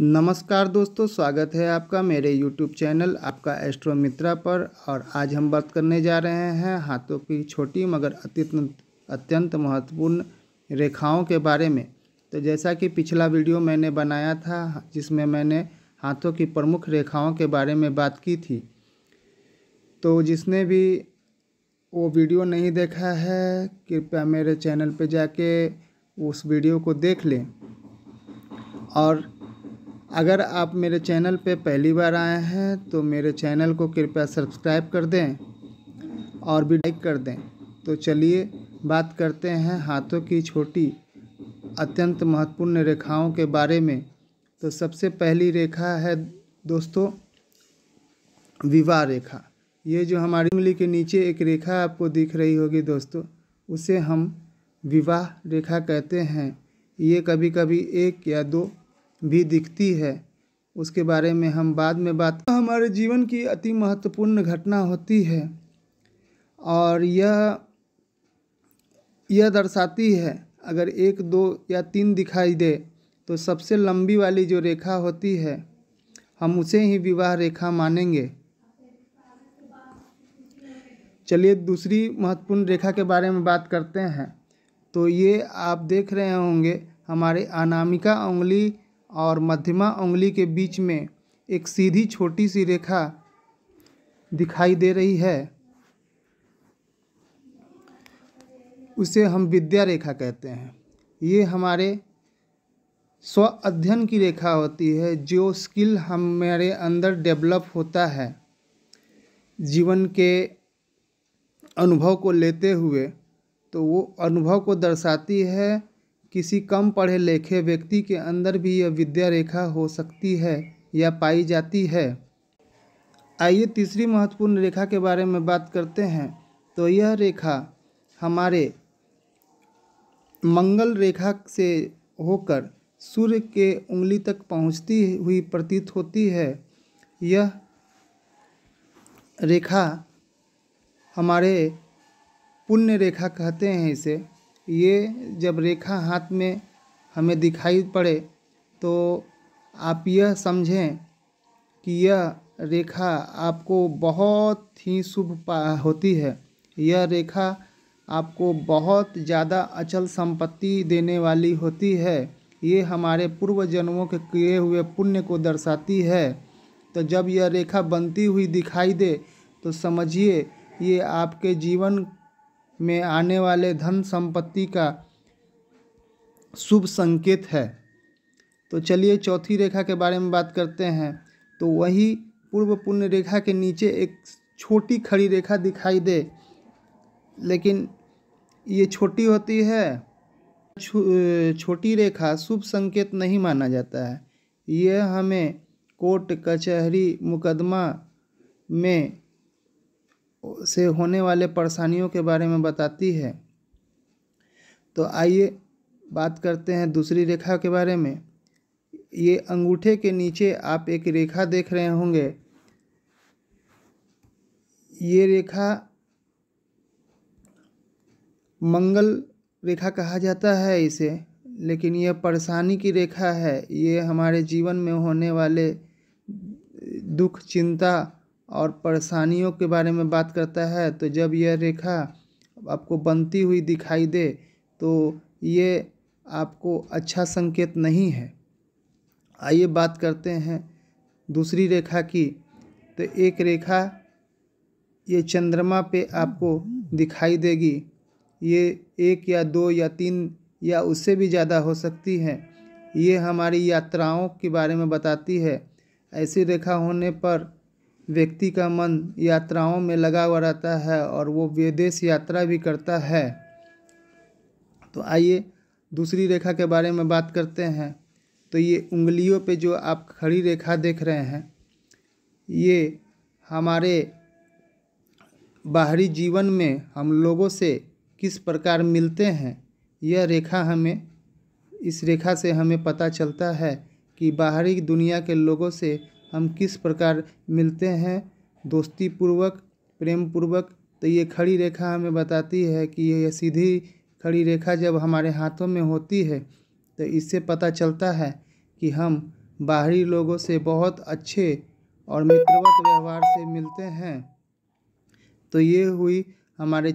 नमस्कार दोस्तों स्वागत है आपका मेरे यूट्यूब चैनल आपका एस्ट्रो मित्रा पर और आज हम बात करने जा रहे हैं हाथों की छोटी मगर अत्यंत अत्यंत महत्वपूर्ण रेखाओं के बारे में तो जैसा कि पिछला वीडियो मैंने बनाया था जिसमें मैंने हाथों की प्रमुख रेखाओं के बारे में बात की थी तो जिसने भी वो वीडियो नहीं देखा है कृपया मेरे चैनल पर जाके उस वीडियो को देख लें और अगर आप मेरे चैनल पे पहली बार आए हैं तो मेरे चैनल को कृपया सब्सक्राइब कर दें और भी लाइक कर दें तो चलिए बात करते हैं हाथों की छोटी अत्यंत महत्वपूर्ण रेखाओं के बारे में तो सबसे पहली रेखा है दोस्तों विवाह रेखा ये जो हमारी उंगली के नीचे एक रेखा आपको दिख रही होगी दोस्तों उसे हम विवाह रेखा कहते हैं ये कभी कभी एक या दो भी दिखती है उसके बारे में हम बाद में बात हमारे जीवन की अति महत्वपूर्ण घटना होती है और यह यह दर्शाती है अगर एक दो या तीन दिखाई दे तो सबसे लंबी वाली जो रेखा होती है हम उसे ही विवाह रेखा मानेंगे चलिए दूसरी महत्वपूर्ण रेखा के बारे में बात करते हैं तो ये आप देख रहे होंगे हमारे अनामिका उंगली और मध्यमा उंगली के बीच में एक सीधी छोटी सी रेखा दिखाई दे रही है उसे हम विद्या रेखा कहते हैं ये हमारे स्व अध्ययन की रेखा होती है जो स्किल हमारे अंदर डेवलप होता है जीवन के अनुभव को लेते हुए तो वो अनुभव को दर्शाती है किसी कम पढ़े लिखे व्यक्ति के अंदर भी यह विद्या रेखा हो सकती है या पाई जाती है आइए तीसरी महत्वपूर्ण रेखा के बारे में बात करते हैं तो यह रेखा हमारे मंगल रेखा से होकर सूर्य के उंगली तक पहुंचती हुई प्रतीत होती है यह रेखा हमारे पुण्य रेखा कहते हैं इसे ये जब रेखा हाथ में हमें दिखाई पड़े तो आप यह समझें कि यह रेखा आपको बहुत ही शुभ होती है यह रेखा आपको बहुत ज़्यादा अचल संपत्ति देने वाली होती है ये हमारे पूर्व जन्मों के किए हुए पुण्य को दर्शाती है तो जब यह रेखा बनती हुई दिखाई दे तो समझिए ये आपके जीवन में आने वाले धन संपत्ति का शुभ संकेत है तो चलिए चौथी रेखा के बारे में बात करते हैं तो वही पूर्व पुण्य रेखा के नीचे एक छोटी खड़ी रेखा दिखाई दे लेकिन ये छोटी होती है छोटी रेखा शुभ संकेत नहीं माना जाता है यह हमें कोर्ट कचहरी मुकदमा में से होने वाले परेशानियों के बारे में बताती है तो आइए बात करते हैं दूसरी रेखा के बारे में ये अंगूठे के नीचे आप एक रेखा देख रहे होंगे ये रेखा मंगल रेखा कहा जाता है इसे लेकिन यह परेशानी की रेखा है ये हमारे जीवन में होने वाले दुख चिंता और परेशानियों के बारे में बात करता है तो जब यह रेखा आपको बनती हुई दिखाई दे तो ये आपको अच्छा संकेत नहीं है आइए बात करते हैं दूसरी रेखा की तो एक रेखा ये चंद्रमा पे आपको दिखाई देगी ये एक या दो या तीन या उससे भी ज़्यादा हो सकती है ये हमारी यात्राओं के बारे में बताती है ऐसी रेखा होने पर व्यक्ति का मन यात्राओं में लगा हुआ रहता है और वो विदेश यात्रा भी करता है तो आइए दूसरी रेखा के बारे में बात करते हैं तो ये उंगलियों पे जो आप खड़ी रेखा देख रहे हैं ये हमारे बाहरी जीवन में हम लोगों से किस प्रकार मिलते हैं यह रेखा हमें इस रेखा से हमें पता चलता है कि बाहरी दुनिया के लोगों से हम किस प्रकार मिलते हैं दोस्ती पूर्वक प्रेम पूर्वक तो ये खड़ी रेखा हमें बताती है कि ये सीधी खड़ी रेखा जब हमारे हाथों में होती है तो इससे पता चलता है कि हम बाहरी लोगों से बहुत अच्छे और मित्रवत व्यवहार से मिलते हैं तो ये हुई हमारे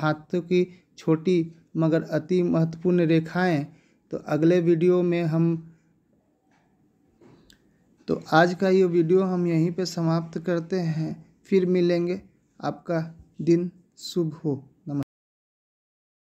हाथों की छोटी मगर अति महत्वपूर्ण रेखाएं तो अगले वीडियो में हम तो आज का ये वीडियो हम यहीं पे समाप्त करते हैं फिर मिलेंगे आपका दिन शुभ हो